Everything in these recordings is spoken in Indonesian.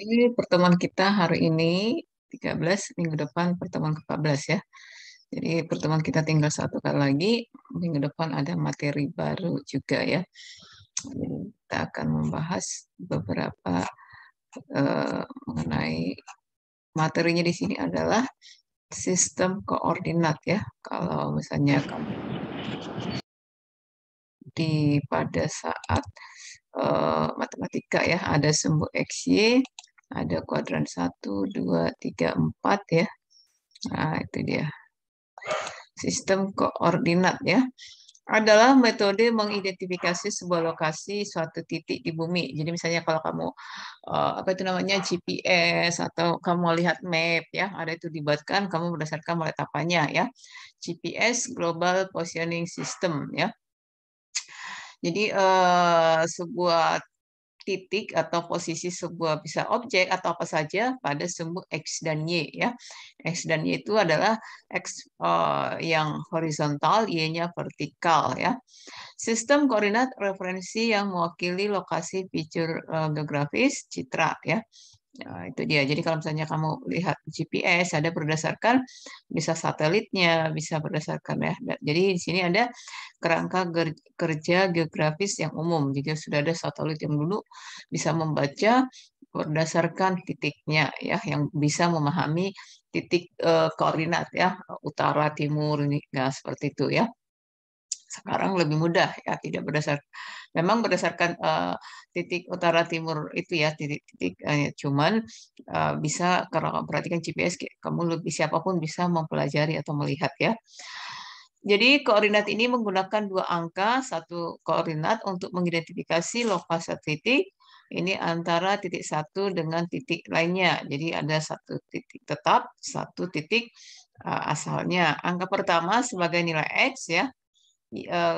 ini pertemuan kita hari ini 13, minggu depan pertemuan ke-14 ya. Jadi pertemuan kita tinggal satu kali lagi, minggu depan ada materi baru juga ya. Jadi, kita akan membahas beberapa uh, mengenai materinya di sini adalah sistem koordinat ya. Kalau misalnya kamu di pada saat uh, matematika ya ada sumbu x y ada kuadran 1, 2, 3, 4 ya. Nah, itu dia. Sistem koordinat ya. Adalah metode mengidentifikasi sebuah lokasi suatu titik di bumi. Jadi misalnya kalau kamu eh, apa itu namanya GPS atau kamu lihat map ya, ada itu dibuatkan kamu berdasarkan tapanya ya. GPS Global Positioning System ya. Jadi uh, sebuah titik atau posisi sebuah bisa objek atau apa saja pada sumbu X dan Y ya. X dan Y itu adalah X eh, yang horizontal, Y-nya vertikal ya. Sistem koordinat referensi yang mewakili lokasi fitur eh, geografis citra ya. Nah, itu dia. Jadi kalau misalnya kamu lihat GPS ada berdasarkan bisa satelitnya, bisa berdasarkan ya. Jadi di sini ada kerangka kerja geografis yang umum. Jadi sudah ada satelit yang dulu bisa membaca berdasarkan titiknya ya yang bisa memahami titik eh, koordinat ya utara timur ini nah, seperti itu ya sekarang lebih mudah ya tidak berdasarkan memang berdasarkan uh, titik utara timur itu ya titik-titik uh, cuman uh, bisa kalau kamu perhatikan GPS kamu lebih siapapun bisa mempelajari atau melihat ya. Jadi koordinat ini menggunakan dua angka, satu koordinat untuk mengidentifikasi lokasi titik, ini antara titik satu dengan titik lainnya. Jadi ada satu titik tetap, satu titik uh, asalnya. Angka pertama sebagai nilai X ya,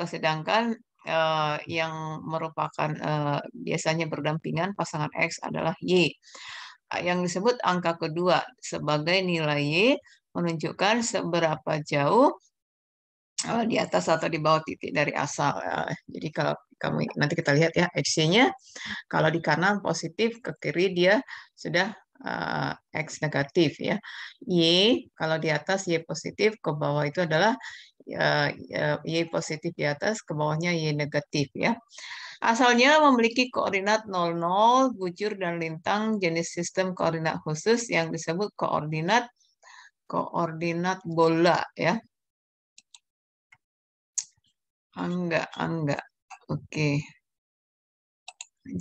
sedangkan uh, yang merupakan uh, biasanya berdampingan pasangan X adalah Y. Yang disebut angka kedua sebagai nilai Y menunjukkan seberapa jauh uh, di atas atau di bawah titik dari asal. Uh, jadi kalau kamu nanti kita lihat ya x-nya kalau di kanan positif ke kiri dia sudah uh, x negatif ya. Y kalau di atas y positif ke bawah itu adalah Eh, eh, y positif di atas, ke bawahnya Y negatif ya. Asalnya memiliki koordinat 00, bujur dan lintang jenis sistem koordinat khusus yang disebut koordinat koordinat bola ya. Angga, angga. Oke. Okay.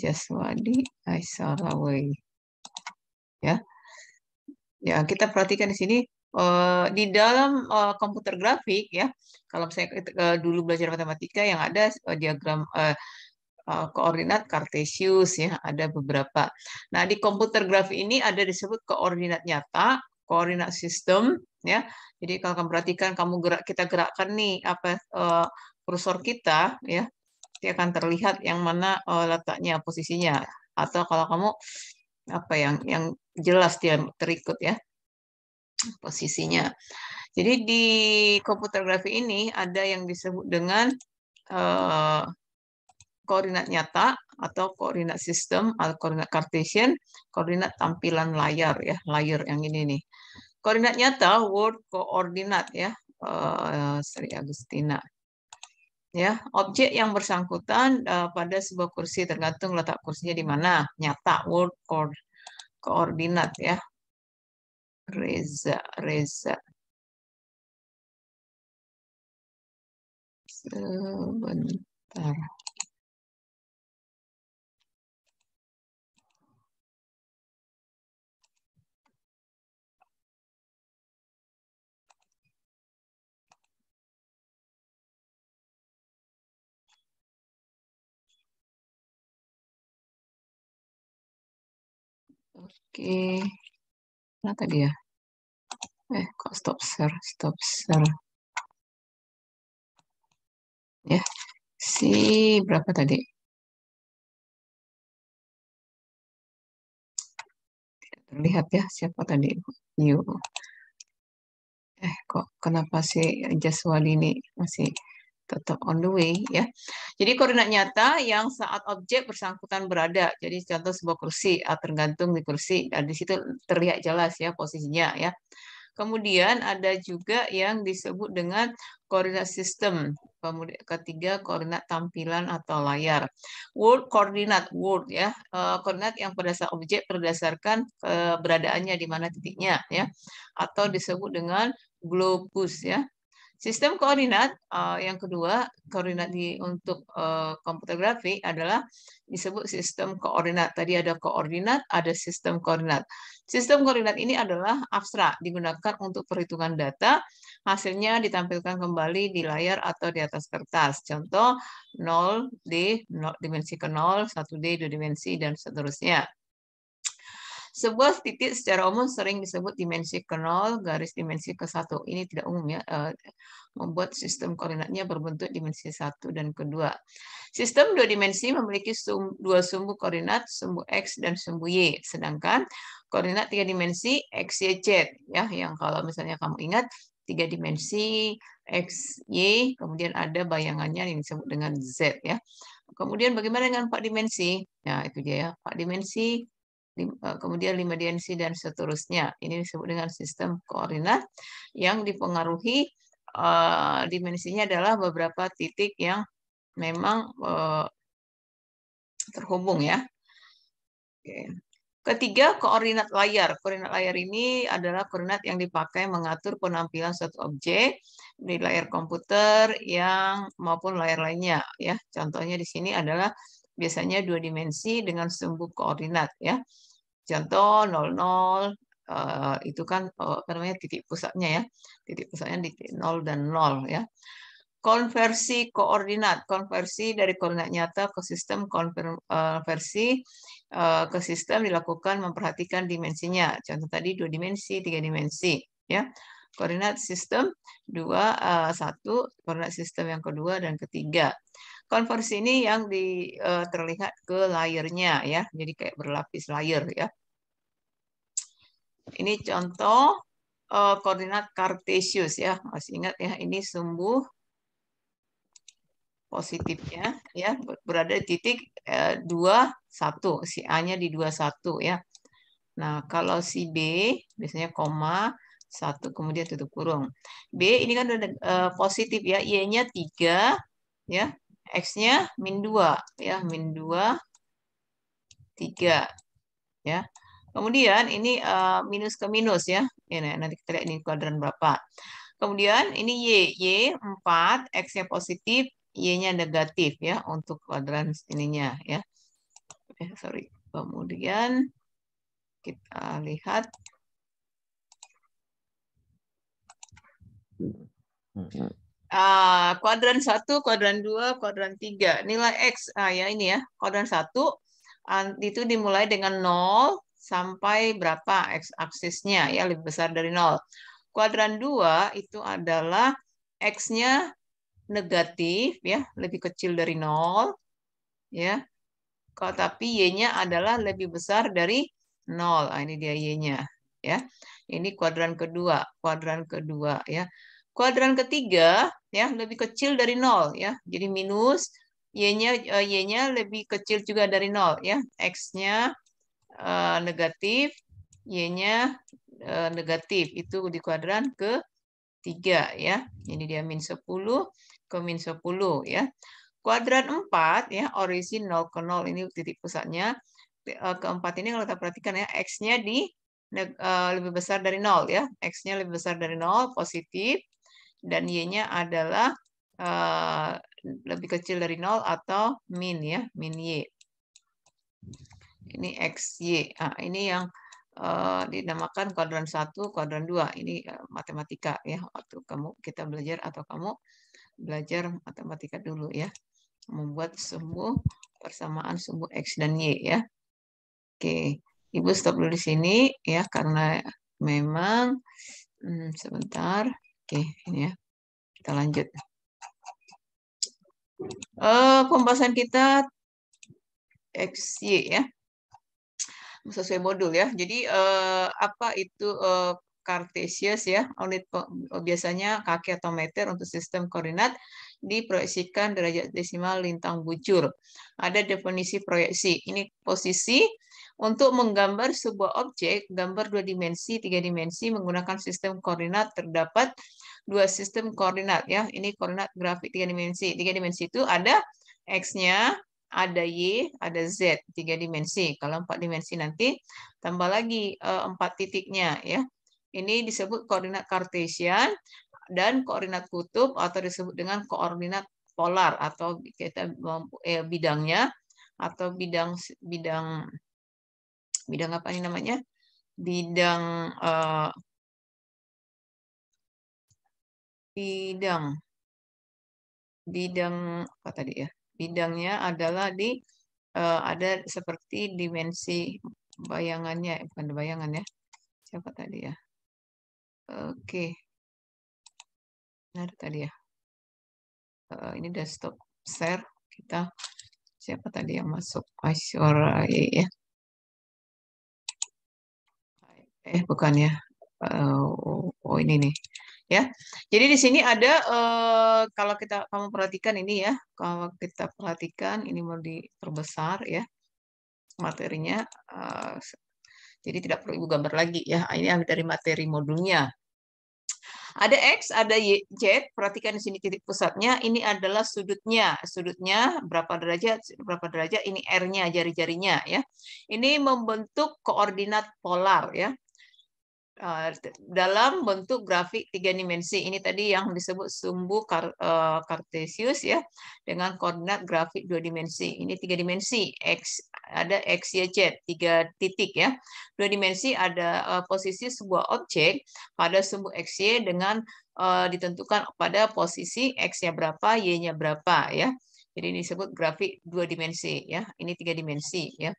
Jaswadi Aisarawi. Ya. Ya, kita perhatikan di sini Eh, di dalam eh, komputer grafik ya kalau saya eh, dulu belajar matematika yang ada diagram koordinat kartesius ya ada beberapa nah di komputer grafik ini ada disebut koordinat nyata koordinat sistem ya jadi kalau kamu perhatikan kamu gerak kita gerakkan nih apa kursor kita ya dia akan terlihat yang mana letaknya posisinya atau kalau kamu apa yang yang jelas dia terikut ya posisinya. Jadi di komputer grafik ini ada yang disebut dengan uh, koordinat nyata atau koordinat sistem, atau koordinat Cartesian, koordinat tampilan layar ya, layar yang ini nih. Koordinat nyata, word koordinat ya, uh, Sri Agustina. Ya, objek yang bersangkutan uh, pada sebuah kursi tergantung letak kursinya di mana, nyata, word koordinat ya, Reza, Reza. Sebentar. Oke. nah tadi ya? eh kok stop share stop share ya si berapa tadi terlihat ya siapa tadi you eh kok kenapa si Jaswal ini masih tetap on the way ya. Jadi koordinat nyata yang saat objek bersangkutan berada. Jadi contoh sebuah kursi ah, tergantung di kursi dan di situ terlihat jelas ya posisinya ya. Kemudian ada juga yang disebut dengan koordinat sistem. Kemudian ketiga koordinat tampilan atau layar. World koordinat world ya, eh, koordinat yang berdasar objek berdasarkan keberadaannya di mana titiknya ya. Atau disebut dengan globus ya. Sistem koordinat uh, yang kedua, koordinat di untuk uh, komputer grafik adalah disebut sistem koordinat. Tadi ada koordinat, ada sistem koordinat. Sistem koordinat ini adalah abstrak, digunakan untuk perhitungan data. Hasilnya ditampilkan kembali di layar atau di atas kertas. Contoh 0D, 0, dimensi ke 0, 1D, 2 dimensi, dan seterusnya. Sebuah titik secara umum sering disebut dimensi ke nol, garis dimensi ke satu. Ini tidak umum ya, eh, membuat sistem koordinatnya berbentuk dimensi satu dan kedua. Sistem dua dimensi memiliki sum, dua sumbu koordinat, sumbu X dan sumbu Y. Sedangkan koordinat tiga dimensi X, Y, Z. Ya, yang kalau misalnya kamu ingat, tiga dimensi X, Y, kemudian ada bayangannya yang disebut dengan Z. ya. Kemudian bagaimana dengan empat dimensi? Nah, itu dia ya, empat dimensi E, kemudian lima dimensi dan seterusnya. Ini disebut dengan sistem koordinat yang dipengaruhi e, dimensinya adalah beberapa titik yang memang e, terhubung ya. Oke. Ketiga, koordinat layar. Koordinat layar ini adalah koordinat yang dipakai mengatur penampilan suatu objek di layar komputer yang maupun layar lainnya ya. Contohnya di sini adalah biasanya dua dimensi dengan sumbu koordinat ya. Contoh 00 eh, itu kan eh, apa namanya titik pusatnya ya. Titik pusatnya di 0 dan 0 ya. Konversi koordinat, konversi dari koordinat nyata ke sistem konversi eh, ke sistem dilakukan memperhatikan dimensinya. Contoh tadi dua dimensi, tiga dimensi ya koordinat sistem dua satu koordinat sistem yang kedua dan ketiga konversi ini yang di, uh, terlihat ke layernya ya, jadi kayak berlapis layer ya. Ini contoh uh, koordinat kartesius ya, masih ingat ya, ini sumbu positifnya ya berada di titik eh, dua satu si A-nya di dua satu ya. Nah kalau si B biasanya koma satu kemudian tutup kurung. B ini kan udah, uh, positif ya, Y-nya tiga ya X-nya min dua, ya, min dua, tiga, ya. Kemudian ini uh, minus ke minus, ya. Ini, nah, nanti kita lihat ini kuadran berapa. Kemudian ini Y, Y empat, X-nya positif, Y-nya negatif, ya, untuk kuadran ininya, ya. Eh, sorry. Kemudian kita lihat hmm, hmm. Ah, kuadran 1, kuadran 2, kuadran 3. Nilai X, ah, ya ini ya, kuadran 1 uh, itu dimulai dengan 0 sampai berapa X aksisnya, ya lebih besar dari 0. Kuadran 2 itu adalah X-nya negatif, ya lebih kecil dari 0, ya. Kalau tapi Y-nya adalah lebih besar dari 0. Ah, ini dia Y-nya, ya. Ini kuadran kedua, kuadran kedua, ya Kuadran ketiga ya lebih kecil dari nol ya. Jadi minus y-nya eh, y-nya lebih kecil juga dari nol ya. X-nya uh, negatif, y-nya uh, negatif. Itu di kuadran ke tiga ya. Jadi dia minus sepuluh ke minus sepuluh ya. Kuadran empat ya, origin 0 ke 0 ini titik pusatnya. Keempat ini kalau kita perhatikan ya, x-nya di uh, lebih besar dari nol ya. X-nya lebih besar dari nol positif dan y-nya adalah uh, lebih kecil dari nol atau min ya, min y. Ini xy. Nah, ini yang uh, dinamakan kuadran satu, kuadran dua. Ini uh, matematika ya, waktu kamu kita belajar atau kamu belajar matematika dulu ya. Membuat sumbu persamaan sumbu x dan y ya. Oke, Ibu stop dulu di sini ya karena memang hmm, sebentar. Oke, ini ya. Kita lanjut. Uh, pembahasan kita XY ya. Sesuai modul ya. Jadi uh, apa itu uh, Cartesius ya, unit biasanya kaki atau meter untuk sistem koordinat diproyeksikan derajat desimal lintang bujur. Ada definisi proyeksi. Ini posisi untuk menggambar sebuah objek, gambar dua dimensi, tiga dimensi menggunakan sistem koordinat terdapat dua sistem koordinat ya. Ini koordinat grafik tiga dimensi. Tiga dimensi itu ada x-nya, ada y, ada z, tiga dimensi. Kalau empat dimensi nanti tambah lagi eh, empat titiknya ya. Ini disebut koordinat kartesian dan koordinat kutub atau disebut dengan koordinat polar atau kita eh, bidangnya atau bidang bidang bidang apa ini namanya? Bidang uh, bidang bidang apa tadi ya? Bidangnya adalah di uh, ada seperti dimensi bayangannya, eh, bukan bayangan ya. Siapa tadi ya? Oke. Okay. Nah, tadi ya. Uh, ini desktop share kita siapa tadi yang masuk Aisyora ya Eh bukan ya. Uh, oh ini nih. Ya. Jadi di sini ada uh, kalau kita kamu perhatikan ini ya, kalau kita perhatikan ini mau diperbesar ya materinya. Uh, jadi tidak perlu ibu gambar lagi ya. Ah, ini dari materi modulnya. Ada X, ada Y, Z. Perhatikan di sini titik pusatnya. Ini adalah sudutnya. Sudutnya berapa derajat, berapa derajat. Ini R-nya, jari-jarinya. ya. Ini membentuk koordinat polar. ya. Ah, dalam bentuk grafik tiga dimensi. Ini tadi yang disebut sumbu kar, kartesius eh, ya dengan koordinat grafik dua dimensi. Ini tiga dimensi x ada x y z tiga titik ya. Dua dimensi ada eh, posisi sebuah objek pada sumbu x y dengan eh, ditentukan pada posisi x-nya berapa, y-nya berapa ya. Jadi ini disebut grafik dua dimensi ya. Ini tiga dimensi ya.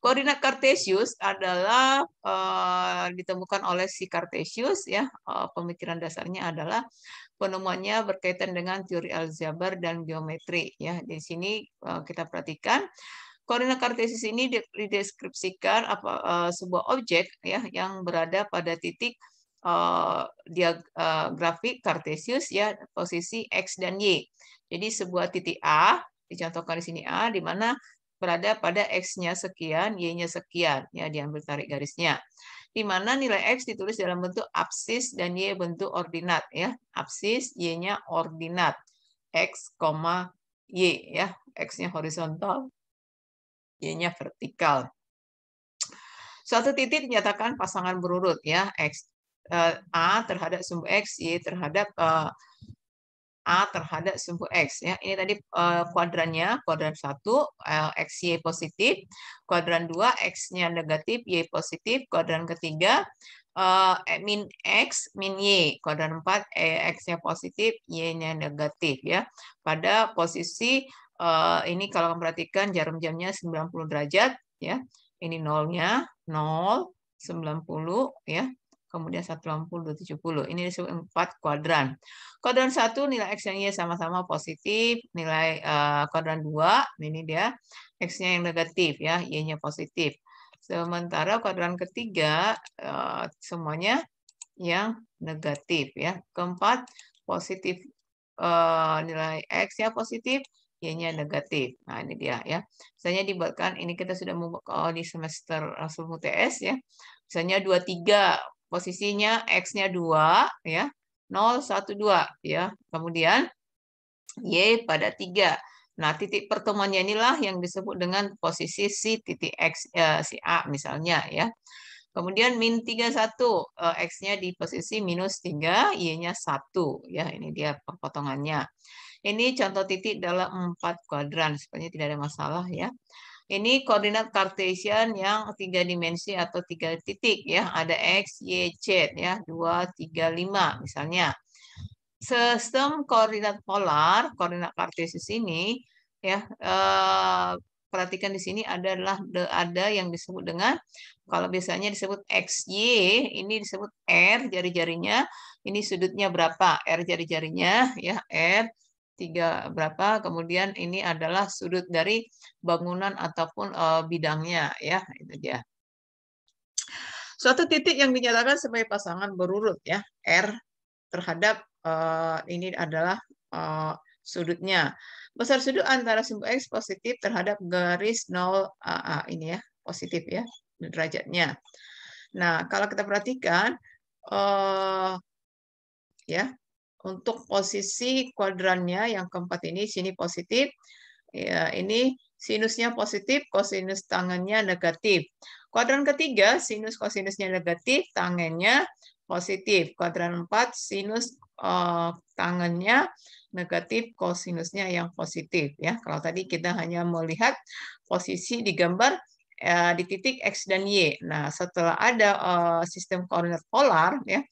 Koordinat Cartesius adalah uh, ditemukan oleh si Cartesius ya. Uh, pemikiran dasarnya adalah penemuannya berkaitan dengan teori aljabar dan geometri ya. Di sini uh, kita perhatikan koordinat Cartesius ini dideskripsikan apa uh, sebuah objek ya yang berada pada titik uh, dia uh, grafik Cartesius ya posisi x dan y. Jadi sebuah titik A dicontohkan di sini A di mana berada pada x-nya sekian, y-nya sekian, ya diambil tarik garisnya. Di mana nilai x ditulis dalam bentuk absis dan y bentuk ordinat ya. Absis, y-nya ordinat. x, y ya. X-nya horizontal, y-nya vertikal. Suatu titik dinyatakan pasangan berurut ya, x eh, A terhadap sumbu X, Y terhadap uh, A terhadap sumbu X. Ya, ini tadi uh, kuadrannya, kuadran 1, uh, eh, y positif, kuadran 2, X-nya negatif, Y positif, kuadran ketiga, uh, min X, min Y, kuadran 4, X-nya positif, Y-nya negatif. ya Pada posisi uh, ini kalau memperhatikan jarum jamnya 90 derajat, ya ini nolnya, 0, 90, ya kemudian 180, 270. Ini disebut 4 kuadran. Kuadran 1 nilai X dan Y sama-sama positif, nilai uh, kuadran 2 ini dia X-nya yang negatif ya, Y-nya positif. Sementara kuadran ketiga uh, semuanya yang negatif ya. Keempat positif uh, nilai X-nya positif, Y-nya negatif. Nah, ini dia ya. Misalnya dibuatkan, ini kita sudah membuat oh, di semester langsung UTS ya. Misalnya 23 posisinya X-nya 2, ya, 0, 1, 2. Ya. Kemudian Y pada 3. Nah, titik pertemuannya inilah yang disebut dengan posisi si titik X, eh, si A misalnya. ya. Kemudian min 31, eh, X-nya di posisi minus 3, Y-nya 1. Ya, ini dia perpotongannya. Ini contoh titik dalam 4 kuadran, sepertinya tidak ada masalah ya. Ini koordinat Cartesian yang tiga dimensi atau tiga titik ya. Ada X, Y, Z ya. 2, 3, 5 misalnya. Sistem koordinat polar, koordinat Cartesian ini ya eh, perhatikan di sini adalah ada yang disebut dengan kalau biasanya disebut x, y, ini disebut R jari-jarinya, ini sudutnya berapa? R jari-jarinya ya R tiga berapa kemudian ini adalah sudut dari bangunan ataupun uh, bidangnya ya itu dia suatu titik yang dinyatakan sebagai pasangan berurut ya r terhadap uh, ini adalah uh, sudutnya besar sudut antara sumbu x positif terhadap garis 0 AA ini ya positif ya derajatnya nah kalau kita perhatikan uh, ya untuk posisi kuadrannya yang keempat ini sini positif. Ya, ini sinusnya positif, kosinus tangannya negatif. Kuadran ketiga, sinus kosinusnya negatif, tangannya positif. Kuadran empat, sinus uh, tangannya negatif, kosinusnya yang positif. Ya, Kalau tadi kita hanya melihat posisi di gambar eh, di titik X dan Y. Nah, setelah ada eh, sistem koordinat polar, ya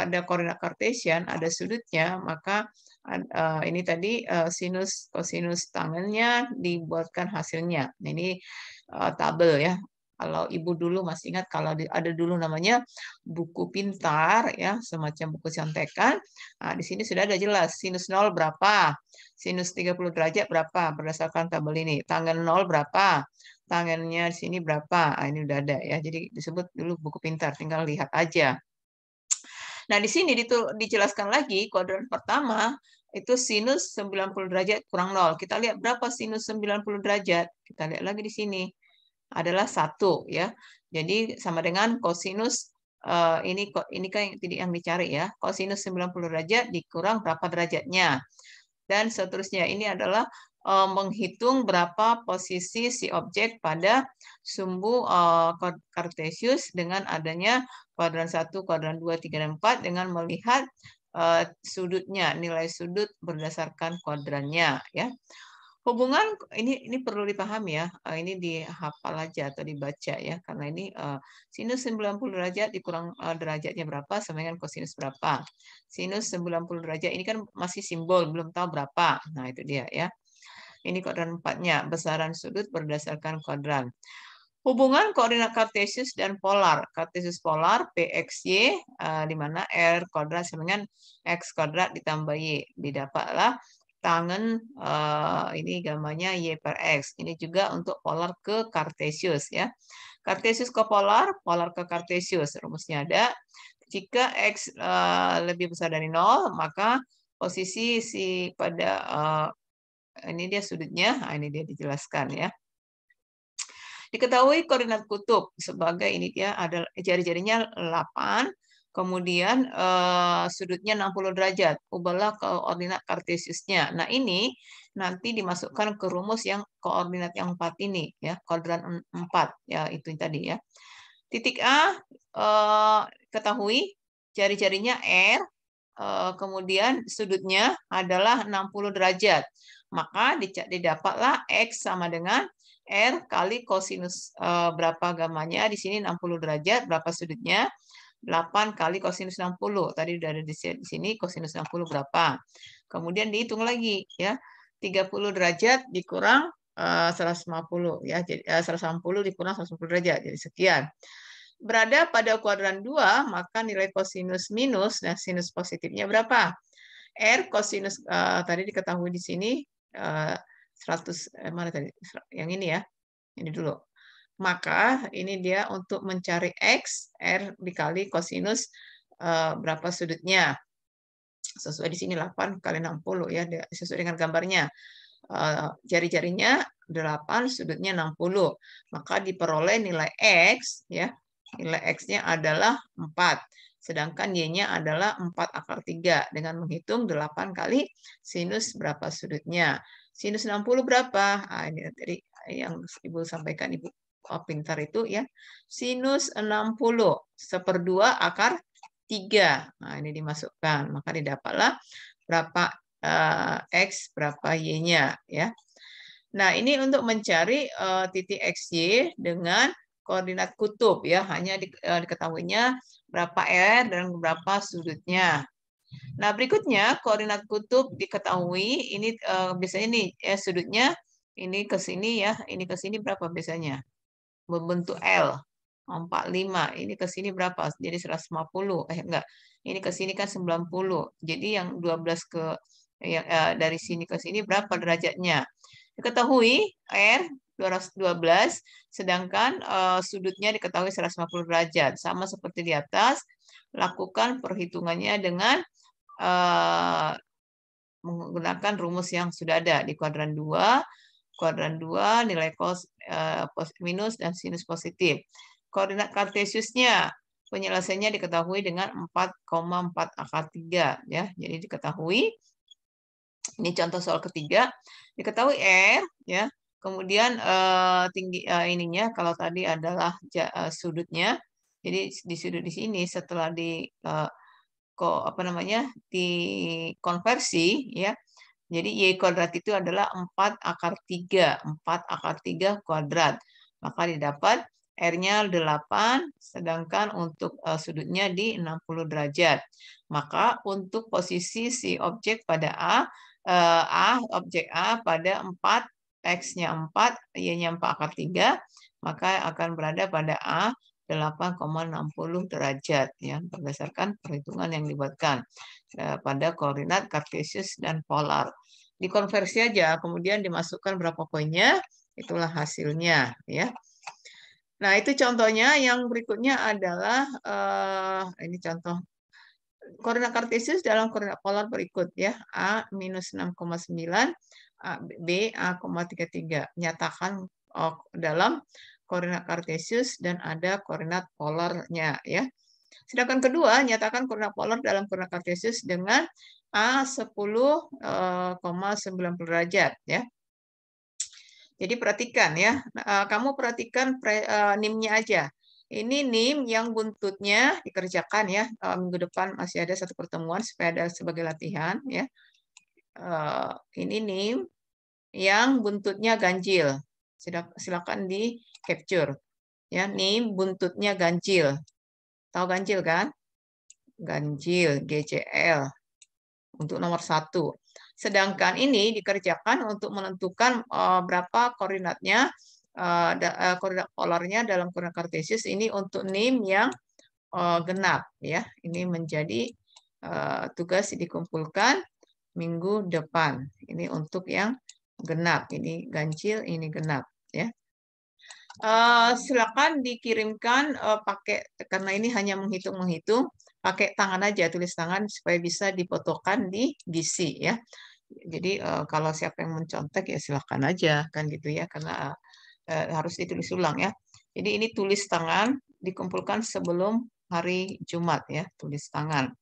pada koordinat Cartesian ada sudutnya, maka uh, ini tadi uh, sinus kosinus tangannya dibuatkan hasilnya. Nah, ini uh, tabel ya. Kalau ibu dulu masih ingat kalau ada dulu namanya buku pintar ya, semacam buku contekan. Nah, di sini sudah ada jelas sinus 0 berapa, sinus 30 derajat berapa berdasarkan tabel ini. Tangan 0 berapa, tangannya di sini berapa. Nah, ini udah ada ya. Jadi disebut dulu buku pintar, tinggal lihat aja. Nah, di sini dijelaskan lagi kuadran pertama itu sinus 90 derajat kurang 0. Kita lihat berapa sinus 90 derajat. Kita lihat lagi di sini. Adalah satu ya. Jadi sama dengan kosinus eh, ini ini kan yang, tidak yang dicari ya. Kosinus 90 derajat dikurang berapa derajatnya. Dan seterusnya ini adalah Eh, menghitung berapa posisi si objek pada sumbu kartesius eh, dengan adanya kuadran 1, kuadran 2, 3, dan 4 dengan melihat eh, sudutnya, nilai sudut berdasarkan kuadrannya ya. Hubungan ini ini perlu dipahami ya. Ini dihafal aja atau dibaca ya karena ini sinus 90 derajat dikurang derajatnya berapa sama dengan kosinus berapa. Sinus 90 derajat ini kan masih simbol, belum tahu berapa. Nah, itu dia ya. Ini kuadran empatnya besaran sudut berdasarkan kuadran. Hubungan koordinat kartesius dan polar. Kartesius polar PXY uh, eh, di mana R kuadrat sama dengan X kuadrat ditambah Y. Didapatlah tangan eh, ini gambarnya Y per X. Ini juga untuk polar ke kartesius ya. Kartesius ke polar, polar ke kartesius. Rumusnya ada. Jika X eh, lebih besar dari 0, maka posisi si pada ini dia sudutnya, ah, ini dia dijelaskan ya. Diketahui koordinat kutub sebagai ini dia ada jari-jarinya 8, kemudian eh, sudutnya 60 derajat. Ubahlah koordinat kartesiusnya. Nah, ini nanti dimasukkan ke rumus yang koordinat yang 4 ini ya, koordinat 4 ya itu tadi ya. Titik A eh, ketahui jari-jarinya R Eh, kemudian sudutnya adalah 60 derajat. Maka didapatlah X sama dengan R kali kosinus eh, berapa gamanya. Di sini 60 derajat, berapa sudutnya? 8 kali kosinus 60. Tadi sudah ada di sini kosinus 60 berapa. Kemudian dihitung lagi ya. 30 derajat dikurang 150 eh, ya. Jadi 180 dikurang 150 derajat jadi sekian berada pada kuadran 2, maka nilai kosinus minus dan sinus positifnya berapa? R kosinus uh, tadi diketahui di sini uh, eh, 100 eh, mana tadi? Yang ini ya. Ini dulu. Maka ini dia untuk mencari x R dikali kosinus uh, berapa sudutnya. Sesuai di sini 8 kali 60 ya sesuai dengan gambarnya. Uh, jari-jarinya 8, sudutnya 60. Maka diperoleh nilai X ya nilai X-nya adalah 4. Sedangkan Y-nya adalah 4 akar 3. Dengan menghitung 8 kali sinus berapa sudutnya. Sinus 60 berapa? Ah, ini tadi yang Ibu sampaikan Ibu oh, pintar itu ya. Sinus 60, seperdua akar 3. Nah, ini dimasukkan. Maka didapatlah berapa uh, X, berapa Y-nya. ya. Nah, ini untuk mencari uh, titik XY dengan koordinat kutub ya, hanya di, eh, diketahuinya berapa R dan berapa sudutnya. Nah, berikutnya koordinat kutub diketahui ini uh, biasanya ini ya, eh, sudutnya ini ke sini ya, ini ke sini berapa biasanya? membentuk L. 45, ini ke sini berapa? Jadi 150. Eh enggak. Ini ke sini kan 90. Jadi yang 12 ke yang uh, dari sini ke sini berapa derajatnya? Diketahui R 212, sedangkan uh, sudutnya diketahui 150 derajat. Sama seperti di atas, lakukan perhitungannya dengan uh, menggunakan rumus yang sudah ada di kuadran 2, kuadran 2 nilai cos uh, eh, minus dan sinus positif. Koordinat kartesiusnya penyelesaiannya diketahui dengan 4,4 akar 3 ya. Jadi diketahui ini contoh soal ketiga, diketahui R ya Kemudian uh, tinggi uh, ininya kalau tadi adalah ja, uh, sudutnya. Jadi di sudut di sini setelah di uh, ko, apa namanya? di konversi ya. Jadi y kuadrat itu adalah 4 akar 3, 4 akar 3 kuadrat. Maka didapat R-nya 8, sedangkan untuk uh, sudutnya di 60 derajat. Maka untuk posisi si objek pada A, uh, A objek A pada 4 X-nya 4, Y-nya 4 akar 3, maka akan berada pada A 8,60 derajat ya berdasarkan perhitungan yang dibuatkan e, pada koordinat Cartesius dan polar. Dikonversi aja, kemudian dimasukkan berapa poinnya, itulah hasilnya ya. Nah, itu contohnya. Yang berikutnya adalah eh, ini contoh koordinat Cartesius dalam koordinat polar berikut ya, A minus 6,9 b BA,33 nyatakan dalam koordinat kartesius dan ada koordinat polarnya ya. Sedangkan kedua nyatakan koordinat polar dalam koordinat kartesius dengan A 10,90 e, derajat ya. Jadi perhatikan ya, e, kamu perhatikan e, nimnya aja. Ini NIM yang buntutnya dikerjakan ya minggu depan masih ada satu pertemuan supaya ada sebagai latihan ya uh, ini name yang buntutnya ganjil. Silakan di capture. Ya, nih buntutnya ganjil. Tahu ganjil kan? Ganjil, GCL. Untuk nomor satu. Sedangkan ini dikerjakan untuk menentukan uh, berapa koordinatnya, uh, uh, koordinat polarnya dalam koordinat kartesius ini untuk name yang uh, genap. ya Ini menjadi uh, tugas dikumpulkan minggu depan. Ini untuk yang genap. Ini ganjil, ini genap. Ya. Uh, silakan dikirimkan uh, pakai karena ini hanya menghitung menghitung pakai tangan aja tulis tangan supaya bisa dipotokan di GC ya jadi uh, kalau siapa yang mencontek ya silakan aja kan gitu ya karena uh, harus ditulis ulang ya jadi ini tulis tangan dikumpulkan sebelum hari Jumat ya tulis tangan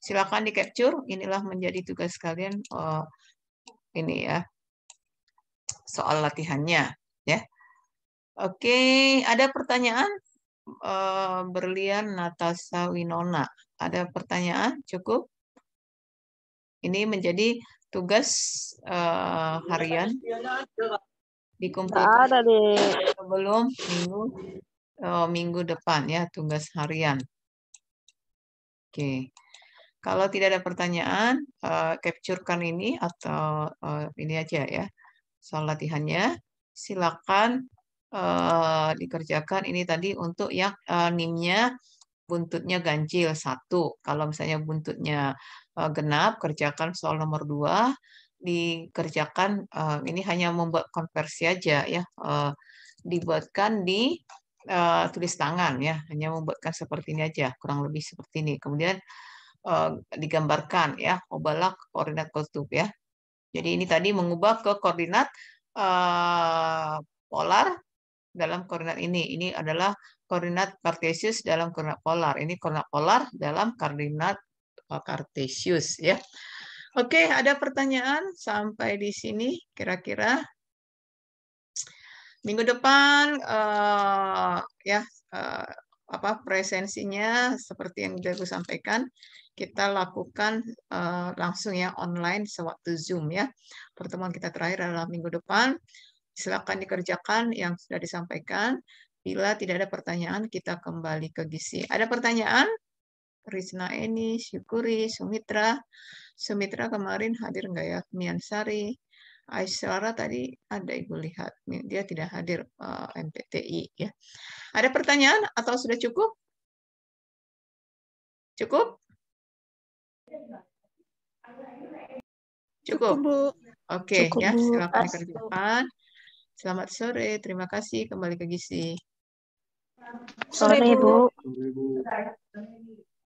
Silakan di capture. Inilah menjadi tugas kalian uh, ini ya soal latihannya ya. Oke, ada pertanyaan? Eh, Berlian Natasha Winona. Ada pertanyaan? Cukup? Ini menjadi tugas uh, harian dikumpulkan ada deh. sebelum minggu uh, minggu depan ya tugas harian. Oke. Okay. Kalau tidak ada pertanyaan, uh, capturekan ini atau uh, ini aja ya, soal latihannya. Silakan uh, dikerjakan ini tadi untuk yang uh, nimnya buntutnya ganjil satu. Kalau misalnya buntutnya uh, genap, kerjakan soal nomor dua. Dikerjakan uh, ini hanya membuat konversi aja ya. Uh, dibuatkan di uh, tulis tangan ya, hanya membuatkan seperti ini aja, kurang lebih seperti ini. Kemudian Eh, digambarkan ya obalak koordinat kutub ya. Jadi ini tadi mengubah ke koordinat uh, polar dalam koordinat ini. Ini adalah koordinat kartesius dalam koordinat polar. Ini koordinat polar dalam koordinat kartesius eh, ya. Oke, ada pertanyaan sampai di sini kira-kira minggu depan uh, ya uh, apa presensinya seperti yang sudah saya sampaikan kita lakukan uh, langsung ya online sewaktu Zoom ya. Pertemuan kita terakhir adalah minggu depan. Silakan dikerjakan yang sudah disampaikan. Bila tidak ada pertanyaan, kita kembali ke Gisi. Ada pertanyaan? Rizna Eni, Syukuri, Sumitra. Sumitra kemarin hadir nggak ya? Miansari, Aisyara tadi ada Ibu lihat, dia tidak hadir uh, eh, MPTI ya. Ada pertanyaan atau sudah cukup? Cukup? Cukup. cukup Oke, okay, ya, silakan depan. Selamat sore, terima kasih kembali ke Gizi. Sore, Bu. Sore, Bu.